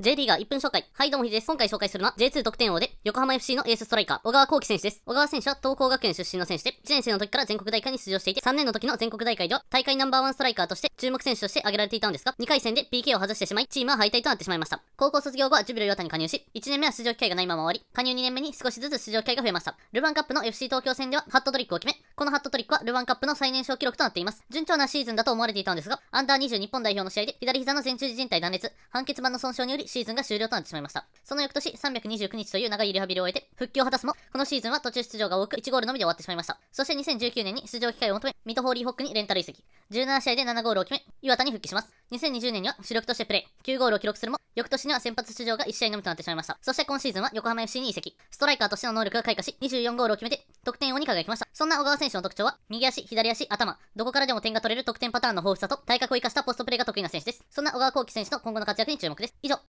J リーガー1分紹介。はい、どうもひです。今回紹介するのは J2 得点王で、横浜 FC のエースストライカー、小川幸輝選手です。小川選手は東工学園出身の選手で、1年生の時から全国大会に出場していて、3年の時の全国大会では、大会ナンバーワンストライカーとして注目選手として挙げられていたんですが、2回戦で PK を外してしまい、チームは敗退となってしまいました。高校卒業後はジュビロヨタに加入し、1年目は出場機会がないまま終わり、加入2年目に少しずつ出場機会が増えました。ルヴァンカップの FC 東京戦では、ハットトリックを決め、このハットトリックはルワンカップの最年少記録となっています。順調なシーズンだと思われていたのですが、アンダー20日本代表の試合で左膝の前中靭帯断裂、半決板の損傷によりシーズンが終了となってしまいました。その翌年329日という長いリハビリを終えて復帰を果たすも、このシーズンは途中出場が多く1ゴールのみで終わってしまいました。そして2019年に出場機会を求め、ミトホーリーホックにレンタル移籍。17試合で7ゴールを決め、岩田に復帰します。2020年には主力としてプレイ、9ゴールを記録するも、翌年には先発出場が1試合のみとなってしまいました。そして今シーズンは横浜 FC に移籍。ストライカーとしての能力が開花し、24ゴールを決めて、得点王に輝きました。そんな小川選手の特徴は、右足、左足、頭、どこからでも点が取れる得点パターンの豊富さと、体格を生かしたポストプレイが得意な選手です。そんな小川幸輝選手の今後の活躍に注目です。以上、